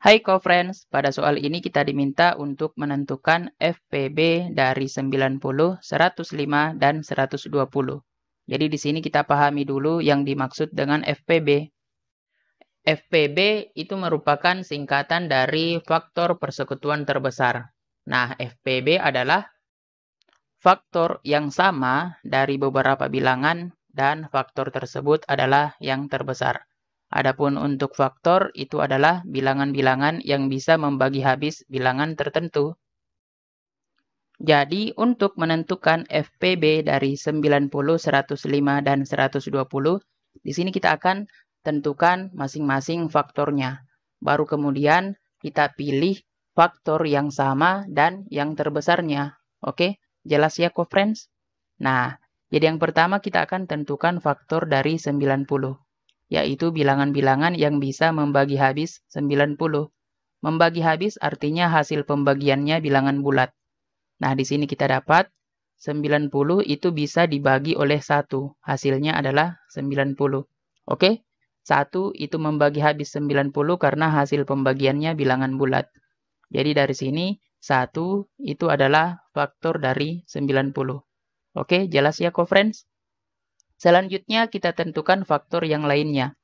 Hai co-friends, pada soal ini kita diminta untuk menentukan FPB dari 90, 105, dan 120. Jadi di sini kita pahami dulu yang dimaksud dengan FPB. FPB itu merupakan singkatan dari faktor persekutuan terbesar. Nah, FPB adalah faktor yang sama dari beberapa bilangan dan faktor tersebut adalah yang terbesar. Adapun untuk faktor itu adalah bilangan-bilangan yang bisa membagi habis bilangan tertentu. Jadi, untuk menentukan FPB dari 90, 105, dan 120, di sini kita akan tentukan masing-masing faktornya. Baru kemudian kita pilih faktor yang sama dan yang terbesarnya. Oke, jelas ya, co-friends? Nah, jadi yang pertama kita akan tentukan faktor dari 90 yaitu bilangan-bilangan yang bisa membagi habis 90. Membagi habis artinya hasil pembagiannya bilangan bulat. Nah, di sini kita dapat 90 itu bisa dibagi oleh 1. Hasilnya adalah 90. Oke? 1 itu membagi habis 90 karena hasil pembagiannya bilangan bulat. Jadi dari sini 1 itu adalah faktor dari 90. Oke, jelas ya, co-friends? Selanjutnya kita tentukan faktor yang lainnya.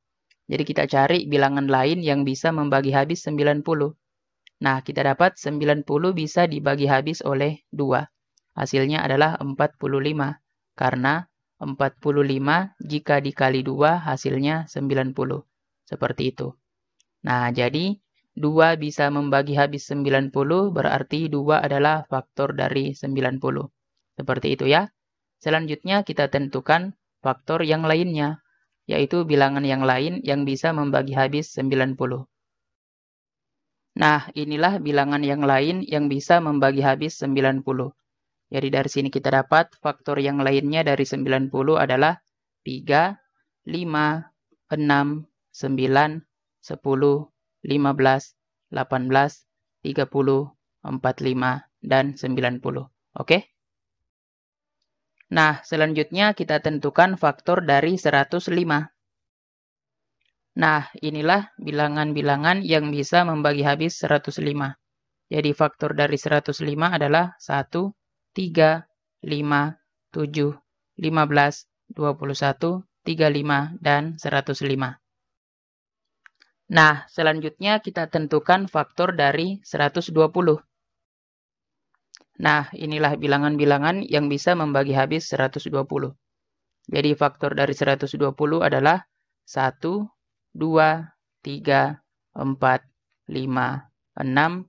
Jadi kita cari bilangan lain yang bisa membagi habis 90. Nah, kita dapat 90 bisa dibagi habis oleh 2. Hasilnya adalah 45. Karena 45 jika dikali 2 hasilnya 90. Seperti itu. Nah, jadi 2 bisa membagi habis 90 berarti 2 adalah faktor dari 90. Seperti itu ya. Selanjutnya kita tentukan faktor yang lainnya, yaitu bilangan yang lain yang bisa membagi habis 90. Nah, inilah bilangan yang lain yang bisa membagi habis 90. Jadi dari sini kita dapat faktor yang lainnya dari 90 adalah 3, 5, 6, 9, 10, 15, 18, 30, 45, dan 90. Oke? Okay? Nah, selanjutnya kita tentukan faktor dari 105. Nah, inilah bilangan-bilangan yang bisa membagi habis 105. Jadi faktor dari 105 adalah 1, 3, 5, 7, 15, 21, 35, dan 105. Nah, selanjutnya kita tentukan faktor dari 120. Nah, inilah bilangan-bilangan yang bisa membagi habis 120. Jadi faktor dari 120 adalah 1, 2, 3, 4, 5, 6, 8, 10, 12, 15, 20, 24, 30, 40, 60,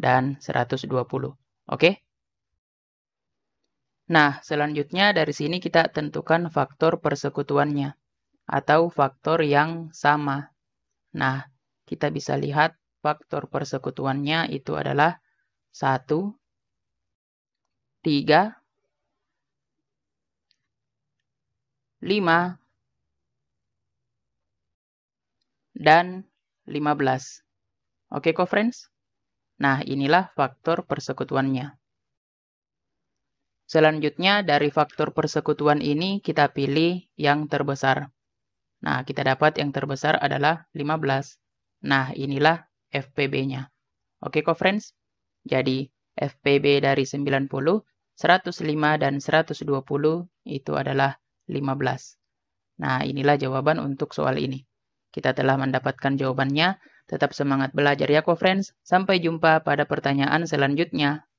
dan 120. Oke? Nah, selanjutnya dari sini kita tentukan faktor persekutuannya atau faktor yang sama. Nah, kita bisa lihat faktor persekutuannya itu adalah 1, 3, 5, dan 15. Oke kok friends? Nah, inilah faktor persekutuannya. Selanjutnya, dari faktor persekutuan ini kita pilih yang terbesar. Nah, kita dapat yang terbesar adalah 15. Nah, inilah FPB-nya. Oke, kok friends? Jadi, FPB dari 90, 105, dan 120 itu adalah 15. Nah, inilah jawaban untuk soal ini. Kita telah mendapatkan jawabannya. Tetap semangat belajar ya, kok friends. Sampai jumpa pada pertanyaan selanjutnya.